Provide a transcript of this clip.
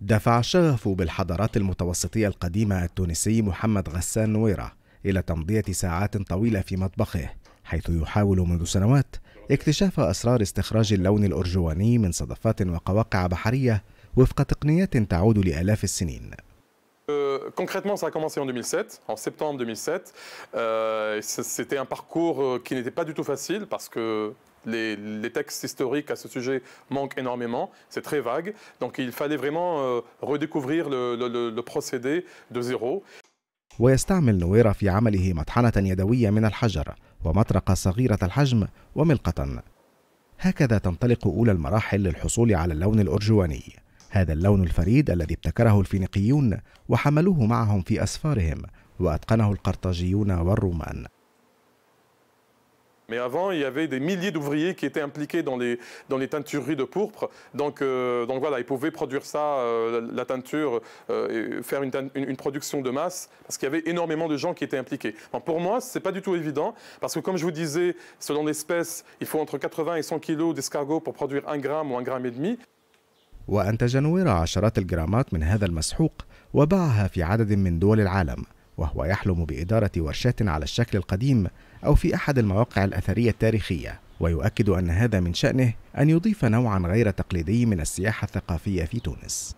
دفع الشغف بالحضارات المتوسطية القديمة التونسي محمد غسان نويرة إلى تمضية ساعات طويلة في مطبخه حيث يحاول منذ سنوات اكتشاف أسرار استخراج اللون الأرجواني من صدفات وقواقع بحرية وفق تقنيات تعود لآلاف السنين euh, concrètement, ça a commencé en 2007, en septembre 2007. Euh, C'était un parcours euh, qui n'était pas du tout facile parce que les, les, textes historiques à ce sujet manquent énormément, c'est très vague. Donc il fallait vraiment euh, redécouvrir le, le, le procédé de zéro. ويستعمل نويرة في عمله مطحنة يدوية من الحجر ومطرقة صغيرة الحجم وملقة هكذا تنطلق أولى المراحل للحصول على اللون الأرجواني هذا اللون الفريد الذي ابتكره الفينيقيون وحملوه معهم في أسفارهم وأتقنه القرطاجيون والرومان Mais avant, il y avait des milliers d'ouvriers qui étaient impliqués dans les, dans les teintureries de pourpre. Donc, euh, donc voilà, ils pouvaient produire ça, euh, la, teinture, euh, faire une, production de masse, parce qu'il y avait énormément de gens qui étaient impliqués. pour moi, ce n'est pas du tout évident, parce que comme je vous disais, selon l'espèce, il faut entre 80 et 100 kilos d'escargot pour produire un gramme ou un gramme et demi. عشرات الجرامات من هذا المسحوق في عدد من دول العالم وهو يحلم بإدارة ورشات على الشكل القديم أو في أحد المواقع الأثرية التاريخية ويؤكد أن هذا من شأنه أن يضيف نوعا غير تقليدي من السياحة الثقافية في تونس